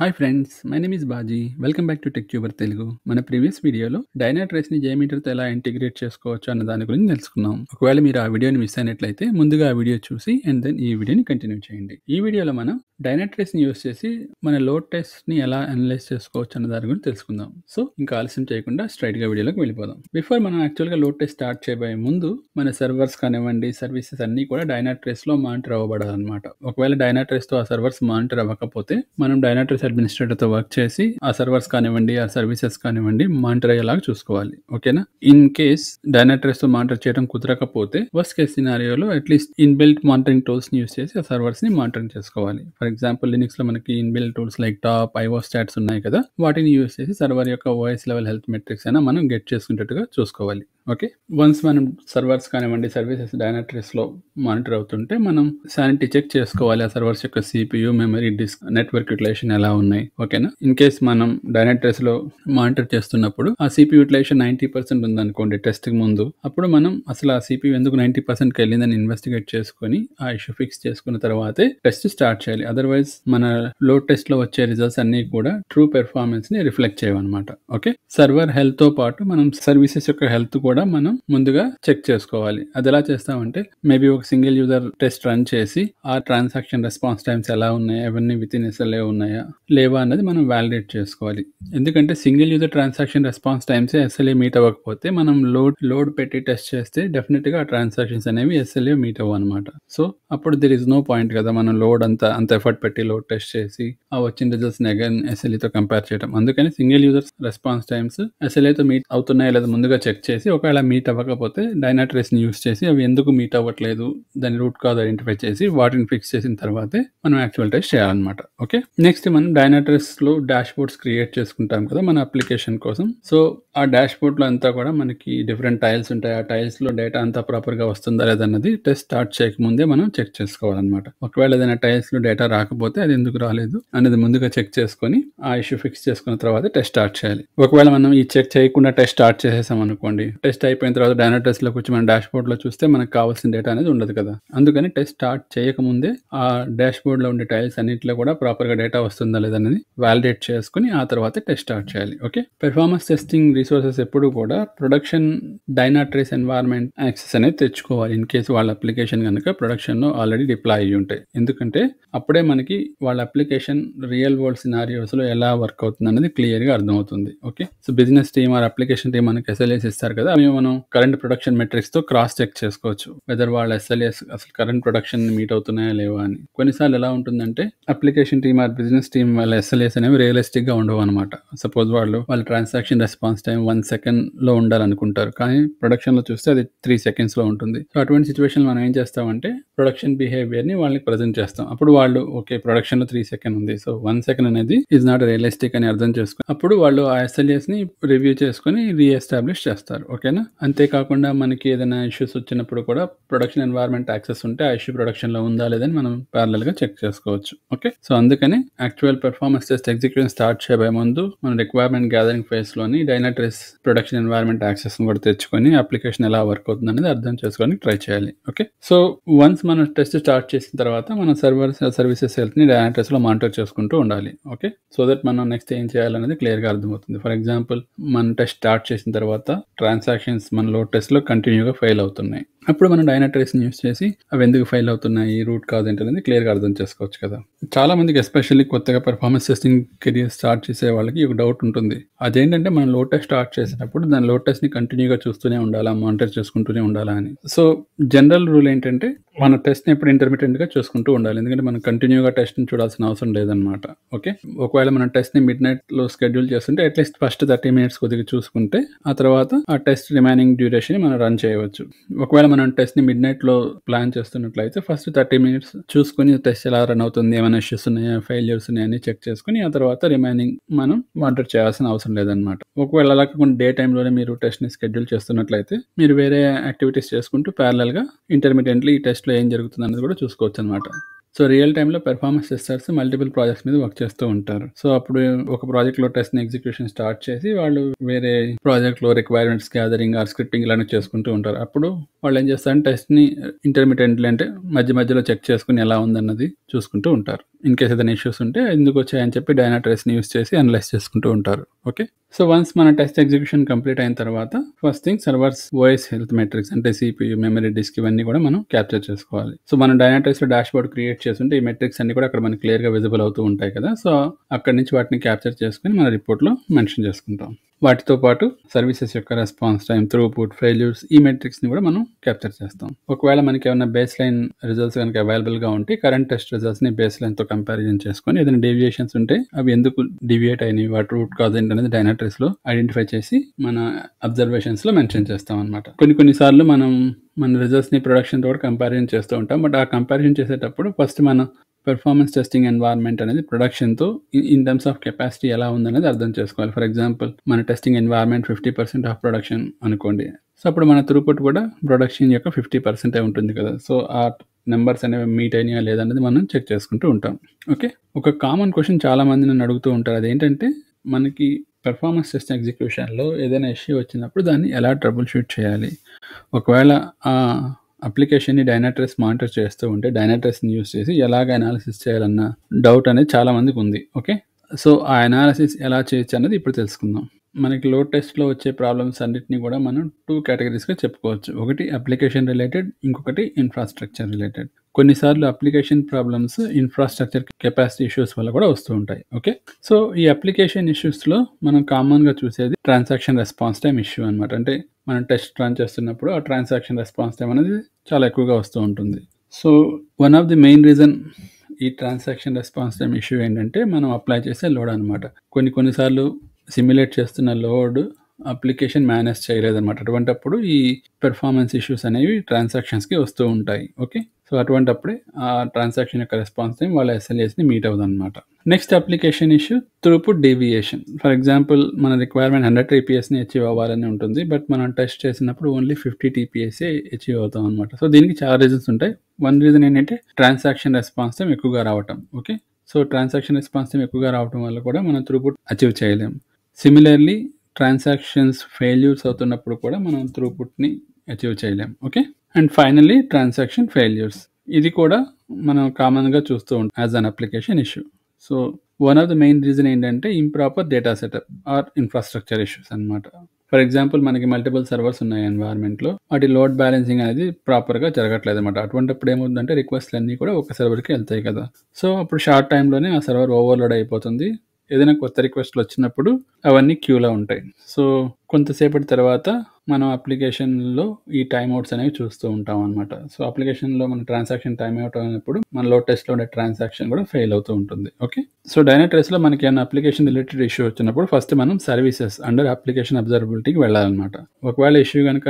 hi friends my name is Baji welcome back to tech tuber Telugu మన previous వీడియోలో Dynatrace ని జేమీటర్తో ఎలా ఇంటిగ్రేట్ చేసుకోవచ్చు అన్న దాని గురించి తెలుసుకున్నాం ఒకవేళ మీరు ఆ వీడియోని మిస్ అయినట్లయితే ముందుగా ఆ వీడియో చూసి అండ్ దెన్ ఈ వీడియోని కంటిన్యూ చేయండి ఈ వీడియోలో మనం డైనట్రైస్ని యూస్ చేసి మన లోడ్ టెస్ట్ని ఎలా అనలైజ్ చేసుకోవచ్చు అన్న దాని గురించి తెలుసుకుందాం సో ఇంకా ఆలస్యం చేయకుండా స్ట్రైట్గా వీడియోలోకి వెళ్ళిపోదాం బిఫోర్ మనం యాక్చువల్గా లోడ్ టెస్ట్ స్టార్ట్ చేయబోయే ముందు మన సర్వర్స్ కానివ్వండి సర్వీసెస్ అన్నీ కూడా డైనాట్రేస్లో మానిటర్ అవ్వబడాలన్నమాట ఒకవేళ డైనాట్రేస్తో ఆ సర్వర్స్ మానిటర్ అవ్వకపోతే మనం డైనాట్రేస్ అడ్మినిస్ట్రేటర్తో వర్క్ చేసి ఆ సర్వర్స్ కానివ్వండి ఆ సర్వీసెస్ కానివ్వండి మానిటర్ అయ్యేలాగా చూసుకోవాలి ఓకేనా ఇన్ కేస్ డైనట్రేస్తో మానిటర్ చేయడం కుదరకపోతే వర్స్ కేస్ సినారియోలో అట్లీస్ట్ ఇన్బిల్ట్ మానిటరింగ్ టూల్స్ని యూస్ చేసి ఆ సర్వర్స్ని మానిటరింగ్ చేసుకోవాలి ఫర్ ఎగ్జాంపుల్ లినిక్స్ లో మనకి inbuilt tools like top I O stats ఉన్నాయి కదా వాటిని యూస్ చేసి సర్వర్ యొక్క వాయిస్ లెవెల్ హెల్త్ మెట్రిక్స్ అయినా మనం గెట్ చేసుకునేట్టుగా చూసుకోవాలి ఓకే వన్స్ మనం సర్వర్స్ కానివ్వండి సర్వీసెస్ డైనట్రీస్లో మానిటర్ అవుతుంటే మనం శానిటీ చెక్ చేసుకోవాలి ఆ సర్వర్స్ యొక్క CPU memory disk network utilisation ఎలా ఉన్నాయి ఓకేనా ఇన్ కేస్ మనం డైనట్రీస్లో మానిటర్ చేస్తున్నప్పుడు ఆ సిపియు యూటిలైజేషన్ నైంటీ పర్సెంట్ ఉందనుకోండి టెస్ట్కి ముందు అప్పుడు మనం అసలు ఆ సిపియు ఎందుకు నైంటీ పర్సెంట్కి వెళ్ళిందని ఇన్వెస్టిగేట్ చేసుకొని ఆ ఇష్యూ ఫిక్స్ చేసుకున్న తర్వాతే టెస్ట్ స్టార్ట్ చేయాలి అదర్వైజ్ మన లో టెస్ట్లో వచ్చే రిజల్ట్స్ అన్నీ కూడా ట్రూ పెర్ఫార్మెన్స్ని రిఫ్లెక్ట్ చేయవన్నమాట ఓకే సర్వర్ హెల్త్తో పాటు మనం సర్వీసెస్ యొక్క హెల్త్ కూడా కూడా మనం ముందుగా చెక్ చేసుకోవాలి అది ఎలా చేస్తామంటే మేబీ ఒక సింగిల్ యూజర్ టెస్ట్ రన్ చేసి ఆ ట్రాన్సాక్షన్ రెస్పాన్స్ టైమ్స్ ఎలా ఉన్నాయా అవన్నీ విత్ ఇన్ ఎస్ఎల్ఏ ఉన్నాయా లేవా అన్నది మనం వ్యాలిడేట్ చేసుకోవాలి ఎందుకంటే single user transaction response times SLA meet అవ్వకపోతే మనం లోడ్ లోడ్ పెట్టి టెస్ట్ చేస్తే డెఫినెట్ ఆ ట్రాన్సాక్షన్స్ అనేవి ఎస్ఎల్ఏ మీట్ అవ్వ అనమాట సో అప్పుడు దిర్ ఇస్ నో పాయింట్ కదా మనం లోడ్ అంతా అంత ఎఫర్ట్ పెట్టి లోడ్ టెస్ట్ చేసి ఆ వచ్చిన రిజల్ట్స్ అగైన్ ఎస్ఎల్ఏతో కంపేర్ చేయడం అందుకని సింగిల్ యూజర్ రెస్పాన్స్ టైమ్స్ ఎస్ఎల్ఏతో మీట్ అవుతున్నాయా లేదా ముందుగా చెక్ చేసి ఒక ఒకవేళ మీట్ అవ్వకపోతే డైనాట్రేస్ని యూస్ చేసి అవి ఎందుకు మీట్ అవ్వట్లేదు దాని రూట్ కాజ్ ఐడెంటిఫై చేసి వాటిని ఫిక్స్ చేసిన తర్వాతే మనం యాక్చువల్ టెస్ట్ చేయాలన్నమాట ఓకే నెక్స్ట్ మనం డైనాట్రేస్లో డాష్ బోర్డ్స్ క్రియేట్ చేసుకుంటాం కదా మన అప్లికేషన్ కోసం సో ఆ డాష్ బోర్డ్లో అంతా కూడా మనకి డిఫరెంట్ టైల్స్ ఉంటాయి ఆ టైల్స్లో డేటా అంతా ప్రాపర్గా వస్తుందా లేదన్నది టెస్ట్ స్టార్ట్ చేయకముందే మనం చెక్ చేసుకోవాలన్నమాట ఒకవేళ ఏదైనా టైల్స్లో డేటా రాకపోతే అది ఎందుకు రాలేదు అనేది ముందుగా చెక్ చేసుకొని ఆ ఇష్యూ ఫిక్స్ చేసుకున్న తర్వాత టెస్ట్ స్టార్ట్ చేయాలి ఒకవేళ మనం ఈ చెక్ చేయకుండా టెస్ట్ స్టార్ట్ చేసేసాం అనుకోండి టెస్ట్ టెస్ట్ అయిపోయిన తర్వాత డైనా లో కూర్చొని మన డాష్ లో చూస్తే మనకు కావాల్సిన డేటా అనేది ఉండదు కదా అందుకని టెస్ట్ స్టార్ట్ చేయకముందే ఆ డాష్ బోర్డ్ లో ఉండే టైల్స్ అన్నింటిలో కూడా ప్రాపర్గా డేటా వస్తుందా లేదనేది వాలిడేట్ చేసుకుని ఆ తర్వాత టెస్ట్ స్టార్ట్ చేయాలి ఓకే పెర్ఫార్మెన్స్ టెస్టింగ్ రిసోర్సెస్ ఎప్పుడు కూడా ప్రొడక్షన్ డైనాట్రేస్ ఎన్వైర్మెంట్ యాక్సెస్ అనేది తెచ్చుకోవాలి ఇన్ కేసు వాళ్ళ అప్లికేషన్ కనుక లో ఆల్రెడీ డిప్లాయ్ అయ్యి ఉంటాయి ఎందుకంటే అప్పుడే మనకి వాళ్ళ అప్లికేషన్ రియల్ వరల్డ్ లో ఎలా వర్క్ అవుతుంది అనేది క్లియర్ గా అర్థమవుతుంది okay so business team or application team మనకి ఎస్ఎల్ఏస్ ఇస్తారు కదా అవి మనం కరెంట్ ప్రొడక్షన్ మెట్రిక్స్ తో క్రాస్ చెక్ చేసుకోవచ్చు వెదర్ వాళ్ళ ఎస్ఎల్ఎస్ అసలు కరెంట్ ప్రొడక్షన్ మీట్ అవుతున్నాయా లేవా అని కొన్నిసార్లు ఎలా ఉంటుందంటే application team or business team వాళ్ళ ఎస్ఎల్ఎస్ అనేవి రియలిస్టిక్ గా ఉండవు అనమాట సపోజ్ వాళ్ళు వాళ్ళ transaction response time one second లో ఉండాలనుకుంటారు కానీ ప్రొడక్షన్ లో చూస్తే అది త్రీ సెకండ్స్ లో ఉంటుంది సో అటువంటి సిచ్యువేషన్ మనం ఏం చేస్తామంటే ప్రొడక్షన్ బిహేవియర్ ని వాళ్ళకి ప్రజెంట్ చేస్తాం అప్పుడు వాళ్ళు ఓకే ప్రొడక్షన్ లో త్రీ సెకండ్ ఉంది సో వన్ సెకండ్ అనేది ఇస్ నాట్ రియలిస్టిక్ అని అర్థం చేసుకుని అప్పుడు వాళ్ళు ఆ ఎస్ఎల్ఎస్ ని రివ్యూ చేసుకుని రీఎస్టాబ్లిష్ చేస్తారు ఓకే ఓకేనా అంతేకాకుండా మనకి ఏదైనా ఇష్యూస్ వచ్చినప్పుడు కూడా ప్రొడక్షన్ ఎన్వైర్మెంట్ యాక్సెస్ ఉంటే ఆ ఇష్యూ ప్రొడక్షన్లో ఉందా లేదని మనం గా చెక్ చేసుకోవచ్చు ఓకే సో అందుకని actual performance test execution start చేయబోయే ముందు మన రిక్వైర్మెంట్ గ్యాదరింగ్ లోని డైనాట్రెస్ ప్రొడక్షన్ ఎన్వైర్మెంట్ యాక్సెస్ కూడా తెచ్చుకొని అప్లికేషన్ ఎలా వర్క్ అవుతుంది అనేది అర్థం చేసుకోవడానికి ట్రై చేయాలి ఓకే సో వన్స్ మనం టెస్ట్ స్టార్ట్ చేసిన తర్వాత మన సర్వర్ సర్వీసెస్ హెల్త్ని లో మానిటర్ చేసుకుంటూ ఉండాలి ఓకే సో దట్ మనం నెక్స్ట్ ఏం చేయాలనేది క్లియర్ గా అర్థమవుతుంది ఫర్ ఎగ్జాంపుల్ మన టెస్ట్ స్టార్ట్ చేసిన తర్వాత ట్రాన్సాక్షన్ ట్రాన్సాక్షన్స్ మనలో టెస్ట్లో కంటిన్యూగా ఫెయిల్ అవుతున్నాయి అప్పుడు మనం డైనట్రేస్ని యూస్ చేసి అవి ఎందుకు ఫైల్ అవుతున్నాయి రూట్ కాజ్ అనేది క్లియర్గా అర్థం చేసుకోవచ్చు కదా చాలా మందికి ఎస్పెషల్లీ కొత్తగా పర్ఫార్మెన్స్ టెస్టింగ్ కెరియర్ స్టార్ట్ చేసే వాళ్ళకి ఒక డౌట్ ఉంటుంది అదేంటంటే మనం లోటస్ స్టార్ట్ చేసినప్పుడు దాని లోటస్ని కంటిన్యూగా చూస్తూనే ఉండాలా మానిటర్ చేసుకుంటూనే ఉండాలా అని సో జనరల్ రూల్ ఏంటంటే మన టెస్ట్ని ఎప్పుడు ఇంటర్మీడియట్గా చూసుకుంటూ ఉండాలి ఎందుకంటే మనం కంటిన్యూగా టెస్ట్ని చూడాల్సిన అవసరం లేదనమాట ఓకే ఒకవేళ మనం టెస్ట్ని మిడ్ నైట్లో షెడ్యూల్ చేస్తుంటే అట్లీస్ట్ ఫస్ట్ థర్టీ మినిట్స్ కొద్దిగా చూసుకుంటే ఆ తర్వాత ఆ టెస్ట్ రిమైనింగ్ డ్యూరేషన్ మనం రన్ చేయవచ్చు ఒకవేళ మనం టెస్ట్ని మిడ్ నైట్లో ప్లాన్ చేస్తున్నట్లయితే ఫస్ట్ థర్టీ మినిట్స్ చూసుకుని టెస్ట్ ఎలా రన్ అవుతుంది ఏమైనా ఇష్యూస్ ఉన్నాయా ఫెయిల్యూర్స్ ఉన్నాయని చెక్ చేసుకుని ఆ తర్వాత రిమైనింగ్ మనం మానిటర్ చేయాల్సిన అవసరం లేదనమాట ఒకవేళ అలా కొన్ని డే టైంలోనే మీరు టెస్ట్ని షెడ్యూల్ చేస్తున్నట్లయితే మీరు వేరే యాక్టివిటీస్ చేసుకుంటూ ప్యారలల్గా ఇంటర్మీడియట్లీ ఈ టెస్ట్లో ఏం జరుగుతుంది అనేది కూడా చూసుకోవచ్చు అనమాట సో రియల్ టైంలో పెర్ఫార్మెన్స్ టెస్టర్స్ మల్టిపుల్ ప్రాజెక్ట్స్ మీద వర్క్ చేస్తూ ఉంటారు సో అప్పుడు ఒక ప్రాజెక్ట్లో టెస్ట్ని ఎగ్జిక్యూషన్ స్టార్ట్ చేసి వాళ్ళు వేరే ప్రాజెక్ట్లో రిక్వైర్మెంట్స్ గ్యాదరింగ్ ఆర్ స్క్రిప్టింగ్ ఇలాంటి చేసుకుంటూ ఉంటారు అప్పుడు వాళ్ళు ఏం చేస్తారంటే టెస్ట్ని ఇంటర్మీడియట్లీ అంటే మధ్య మధ్యలో చెక్ చేసుకుని ఎలా ఉందన్నది చూసుకుంటూ ఉంటారు ఇన్ కేస్ ఏదైనా ఇష్యూస్ ఉంటే ఎందుకు వచ్చాయని చెప్పి డైనా ట్రెస్ని యూస్ చేసి అనలైజ్ చేసుకుంటూ ఉంటారు ఓకే సో వన్స్ మన టెస్ట్ ఎగ్జిక్యూషన్ కంప్లీట్ అయిన తర్వాత ఫస్ట్ థింగ్ సర్వర్స్ వాయిస్ హెల్త్ మెట్రిక్స్ అంటే సిపియూ మెమరీ డిస్క్ ఇవన్నీ కూడా మనం క్యాప్చర్ చేసుకోవాలి సో మనం లో డాష్ బోర్డ్ క్రియేట్ చేస్తుంటే ఈ మెట్రిక్స్ అన్ని కూడా అక్కడ మనకి క్లియర్గా విజిబుల్ అవుతూ ఉంటాయి కదా సో అక్కడ నుంచి వాటిని క్యాప్చర్ చేసుకుని మన రిపోర్ట్లో మెన్షన్ చేసుకుంటాం వాటితో పాటు సర్వీసెస్ యొక్క రెస్పాన్స్ టైం త్రూపుట్ ఫెయిల్యూర్స్ ఈ మెట్రిక్స్ని కూడా మనం క్యాప్చర్ చేస్తాం ఒకవేళ మనకి ఏమైనా బేస్ లైన్ రిజల్ట్స్ కనుక అవైలబుల్గా ఉంటే కరెంట్ టెస్ట్ రిజల్ట్స్ని బేస్ లైన్తో కంపారిజన్ చేసుకొని ఏదైనా డేవియేషన్స్ ఉంటే అవి ఎందుకు డివియేట్ అయినాయి వాటి రూట్ కాజ్ ఏంటనేది అనేది లో ఐడెంటిఫై చేసి మన అబ్జర్వేషన్స్లో మెన్షన్ చేస్తాం అనమాట కొన్ని కొన్నిసార్లు మనం మన రిజల్ట్స్ని ప్రొడక్షన్తో కూడా కంపారిజన్ చేస్తూ ఉంటాం బట్ ఆ కంపారిజన్ చేసేటప్పుడు ఫస్ట్ మనం పెర్ఫార్మెన్స్ టెస్టింగ్ ఎన్వైర్న్మెంట్ అనేది ప్రొడక్షన్తో ఇన్ టర్మ్స్ ఆఫ్ కెపాసిటీ ఎలా ఉందనేది అర్థం చేసుకోవాలి ఫర్ ఎగ్జాంపుల్ మన testing environment fifty percent of production అనుకోండి సో అప్పుడు మన త్రూపుట్ కూడా ప్రొడక్షన్ యొక్క ఫిఫ్టీ పర్సెంటే ఉంటుంది కదా సో ఆ నెంబర్స్ అనేవి మీట్ అయినాయా లేదనేది మనం చెక్ చేసుకుంటూ ఉంటాం ఓకే ఒక కామన్ క్వశ్చన్ చాలా మంది నన్ను అడుగుతూ ఉంటారు అదేంటంటే మనకి పెర్ఫార్మెన్స్ టెస్ట్ ఎగ్జిక్యూషన్లో ఏదైనా ఇష్యూ వచ్చినప్పుడు దాన్ని ఎలా ట్రబుల్ షూట్ చేయాలి ఒకవేళ అప్లికేషన్ని డైనాట్రెస్ మానిటర్ చేస్తూ ఉంటే డైనాట్రెస్ని యూస్ చేసి ఎలాగ అనాలిసిస్ చేయాలన్న డౌట్ అనేది చాలామందికి ఉంది ఓకే సో ఆ అనాలిసిస్ ఎలా చేయొచ్చు అనేది ఇప్పుడు తెలుసుకుందాం మనకి లోడ్ టెస్ట్లో వచ్చే ప్రాబ్లమ్స్ అన్నింటినీ కూడా మనం టూ కేటగిరీస్గా చెప్పుకోవచ్చు ఒకటి అప్లికేషన్ రిలేటెడ్ ఇంకొకటి ఇన్ఫ్రాస్ట్రక్చర్ రిలేటెడ్ కొన్నిసార్లు application problems infrastructure capacity issues వల్ల కూడా వస్తూ ఉంటాయి ఓకే సో ఈ అప్లికేషన్ ఇష్యూస్లో మనం కామన్గా చూసేది ట్రాన్సాక్షన్ రెస్పాన్స్ టైం ఇష్యూ అనమాట అంటే మనం టెస్ట్ రన్ చేస్తున్నప్పుడు ఆ ట్రాన్సాక్షన్ రెస్పాన్స్ టైం అనేది చాలా ఎక్కువగా వస్తూ ఉంటుంది so one of the main reason ఈ ట్రాన్సాక్షన్ రెస్పాన్స్ టైం ఇష్యూ ఏంటంటే మనం అప్లై చేసే లోడ్ అనమాట కొన్ని కొన్నిసార్లు సిమ్యులేట్ చేస్తున్న లోడ్ అప్లికేషన్ మేనేజ్ చేయలేదన్నమాట అటువంటప్పుడు ఈ పెర్ఫార్మెన్స్ ఇష్యూస్ అనేవి ట్రాన్సాక్షన్స్కి వస్తూ ఉంటాయి ఓకే సో అటువంటి అప్పుడే ఆ ట్రాన్సాక్షన్ యొక్క రెస్పాన్స్ టైం వాళ్ళ ని మీట్ అనమాట next application issue throughput deviation for example మన రిక్వైర్మెంట్ హండ్రెడ్ ని అచీవ్ అవ్వాలని ఉంటుంది బట్ మనం టెస్ట్ చేసినప్పుడు ఓన్లీ ఫిఫ్టీ టీపీఎస్ఏ అచీవ్ అవుతాం అనమాట సో దీనికి చాలా రీజన్స్ ఉంటాయి వన్ రీజన్ ఏంటంటే ట్రాన్సాక్షన్ రెస్పాన్స్ టైం ఎక్కువగా రావటం okay so transaction response time ఎక్కువగా రావడం వల్ల కూడా మనం త్రూపుట్ అచీవ్ చేయలేం సిమిలర్లీ ట్రాన్సాక్షన్స్ ఫెయిల్యూర్స్ అవుతున్నప్పుడు కూడా మనం ని అచీవ్ చేయలేం okay and finally transaction failures ఇది కూడా మనం కామన్గా చూస్తూ ఉంటాం as an application issue so one of the main reason ఏంటంటే improper data setup or infrastructure issues అనమాట ఫర్ ఎగ్జాంపుల్ మనకి మల్టిపుల్ సర్వర్స్ ఉన్నాయి ఎన్వైర్మెంట్లో వాటి లోడ్ బ్యాలెన్సింగ్ అనేది ప్రాపర్గా జరగట్లేదు అనమాట అటువంటిప్పుడు ఏమవుతుందంటే రిక్వెస్ట్లు అన్నీ కూడా ఒక సర్వర్కి వెళ్తాయి కదా సో అప్పుడు షార్ట్ టైంలోనే ఆ సర్వర్ ఓవర్లోడ్ అయిపోతుంది ఏదైనా కొత్త రిక్వెస్ట్లు వచ్చినప్పుడు అవన్నీ క్యూలో ఉంటాయి సో కొంతసేపటి తర్వాత మనం అప్లికేషన్లో ఈ అవుట్స్ అనేవి చూస్తూ ఉంటాం అనమాట సో అప్లికేషన్లో మన ట్రాన్సాక్షన్ అవుట్ అయినప్పుడు మన లో టెస్ట్లో ఉండే ట్రాన్సాక్షన్ కూడా ఫెయిల్ అవుతూ ఉంటుంది ఓకే సో టెస్ట్లో మనకి ఏమైనా అప్లికేషన్ రిలేటెడ్ ఇష్యూ వచ్చినప్పుడు ఫస్ట్ మనం సర్వీసెస్ అండర్ అప్లికేషన్ అబ్జర్వబిలిటీకి వెళ్ళాలన్నమాట ఒకవేళ ఇష్యూ కనుక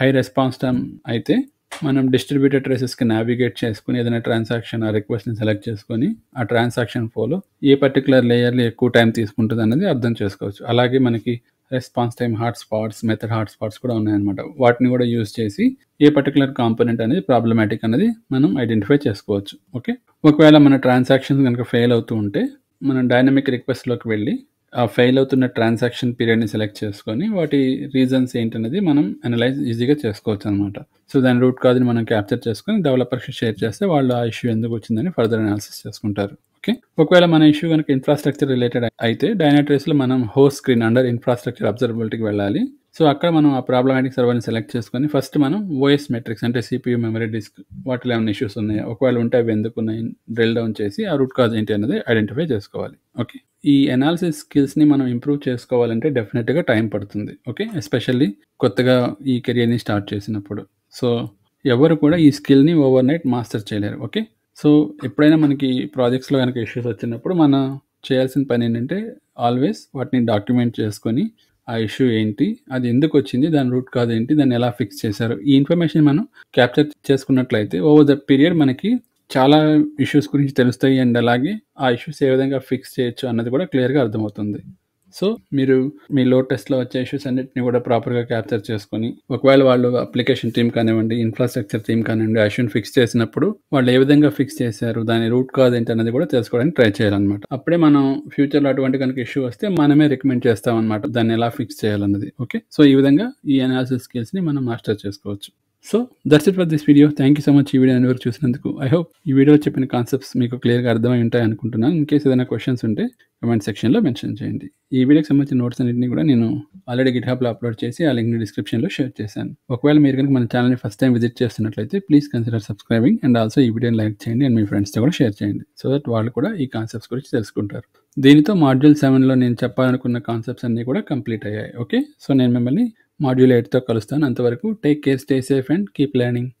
హై రెస్పాన్స్ టైం అయితే మనం డిస్ట్రిబ్యూటెడ్ ట్రేసెస్కి నావిగేట్ చేసుకుని ఏదైనా ట్రాన్సాక్షన్ ఆ రిక్వెస్ట్ని సెలెక్ట్ చేసుకొని ఆ ట్రాన్సాక్షన్ ఫోలో ఏ పర్టికులర్ లేయర్లో ఎక్కువ టైం తీసుకుంటుంది అనేది అర్థం చేసుకోవచ్చు అలాగే మనకి response time hot spots method hot spots కూడా ఉన్నాయన్నమాట వాటిని కూడా యూజ్ చేసి ఏ పర్టికులర్ కాంపోనెంట్ అనేది ప్రాబ్లమాటిక్ అనేది మనం ఐడెంటిఫై చేసుకోవచ్చు ఓకే ఒకవేళ మన ట్రాన్సాక్షన్స్ కనుక ఫెయిల్ అవుతూ ఉంటే మనం డైనమిక్ రిక్వెస్ట్లోకి వెళ్ళి ఆ ఫెయిల్ అవుతున్న ట్రాన్సాక్షన్ పీరియడ్ని సెలెక్ట్ చేసుకొని వాటి రీజన్స్ ఏంటనేది మనం అనలైజ్ ఈజీగా చేసుకోవచ్చు అనమాట సో దాని రూట్ కాజ్ని మనం క్యాప్చర్ చేసుకొని డెవలపర్కి షేర్ చేస్తే వాళ్ళు ఆ ఇష్యూ ఎందుకు వచ్చిందని ఫర్దర్ అనాలిసిస్ చేసుకుంటారు ఓకే ఒకవేళ మన ఇష్యూ కనుక ఇన్ఫ్రాస్ట్రక్చర్ రిలేటెడ్ అయితే డైనాట్రేస్లో మనం హోస్ట్ స్క్రీన్ అండర్ ఇన్ఫ్రాస్ట్రక్చర్ అబ్జర్వబిలిటీకి వెళ్ళాలి సో అక్కడ మనం ఆ ప్రాబ్లమాటిక్ సర్వర్ని సెలెక్ట్ చేసుకొని ఫస్ట్ మనం ఓఎస్ మెట్రిక్స్ అంటే సిపియూ మెమరీ డిస్క్ వాటిలో ఏమైనా ఇష్యూస్ ఉన్నాయా ఒకవేళ ఉంటే అవి ఎందుకు ఉన్నాయి డ్రిల్ డౌన్ చేసి ఆ రూట్ కాజ్ ఏంటి అనేది ఐడెంటిఫై చేసుకోవాలి ఓకే ఈ అనాలిసిస్ స్కిల్స్ని మనం ఇంప్రూవ్ చేసుకోవాలంటే డెఫినెట్గా టైం పడుతుంది ఓకే ఎస్పెషల్లీ కొత్తగా ఈ కెరియర్ని స్టార్ట్ చేసినప్పుడు సో ఎవరు కూడా ఈ స్కిల్ని ఓవర్ నైట్ మాస్టర్ చేయలేరు ఓకే సో ఎప్పుడైనా మనకి ప్రాజెక్ట్స్లో కనుక ఇష్యూస్ వచ్చినప్పుడు మన చేయాల్సిన పని ఏంటంటే ఆల్వేస్ వాటిని డాక్యుమెంట్ చేసుకొని ఆ ఇష్యూ ఏంటి అది ఎందుకు వచ్చింది దాని రూట్ కాజ్ ఏంటి దాన్ని ఎలా ఫిక్స్ చేశారు ఈ ఇన్ఫర్మేషన్ మనం క్యాప్చర్ చేసుకున్నట్లయితే ఓవర్ ద పీరియడ్ మనకి చాలా ఇష్యూస్ గురించి తెలుస్తాయి అండ్ అలాగే ఆ ఇష్యూస్ ఏ విధంగా ఫిక్స్ చేయొచ్చు అన్నది కూడా క్లియర్గా అర్థమవుతుంది సో మీరు మీ లో వచ్చే ఇష్యూస్ అన్నిటిని కూడా ప్రాపర్గా క్యాప్చర్ చేసుకొని ఒకవేళ వాళ్ళు అప్లికేషన్ టీమ్ కానివ్వండి ఇన్ఫ్రాస్ట్రక్చర్ టీమ్ కానివ్వండి ఇష్యూని ఫిక్స్ చేసినప్పుడు వాళ్ళు ఏ విధంగా ఫిక్స్ చేశారు దాని రూట్ కాజ్ ఏంటి అనేది కూడా తెలుసుకోవడానికి ట్రై చేయాలన్నమాట అప్పుడే మనం ఫ్యూచర్లో అటువంటి కనుక ఇష్యూ వస్తే మనమే రికమెండ్ చేస్తామన్నమాట దాన్ని ఎలా ఫిక్స్ చేయాలన్నది ఓకే సో ఈ విధంగా ఈ అనాలిసిస్ స్కిల్స్ని మనం మాస్టర్ చేసుకోవచ్చు so that's it for this video thank you so much ఈ వీడియో వరకు చూసినందుకు ఐ హోప్ ఈ వీడియోలో చెప్పిన కాన్సెప్ట్స్ మీకు క్లియర్గా అర్థమై ఉంటాయి అనుకుంటున్నాను ఇన్ కేసు ఏదైనా క్వశ్చన్స్ ఉంటే కమెంట్ సెక్షన్లో మెన్షన్ చేయండి ఈ వీడియోకి సంబంధించిన నోట్స్ అన్నింటినీ కూడా నేను ఆల్రెడీ గిట్ అప్లోడ్ చేసి ఆ లింక్ని డిస్క్రిప్షన్లో షేర్ చేశాను ఒకవేళ మీరు కనుక మన ఛానల్ని ఫస్ట్ టైం విజిట్ చేస్తున్నట్లయితే please consider subscribing and also ఈ వీడియోని లైక్ చేయండి అండ్ మీ ఫ్రెండ్స్తో కూడా షేర్ చేయండి సో దట్ వాళ్ళు కూడా ఈ కాన్సెప్ట్స్ గురించి తెలుసుకుంటారు దీనితో మాడ్యూల్ సెవెన్లో నేను చెప్పాలనుకున్న కాన్సెప్ట్స్ అన్నీ కూడా కంప్లీట్ అయ్యాయి ఓకే సో నేను మిమ్మల్ని మాడ్యూల్ ఎయిట్తో కలుస్తాను అంతవరకు take care stay safe and keep learning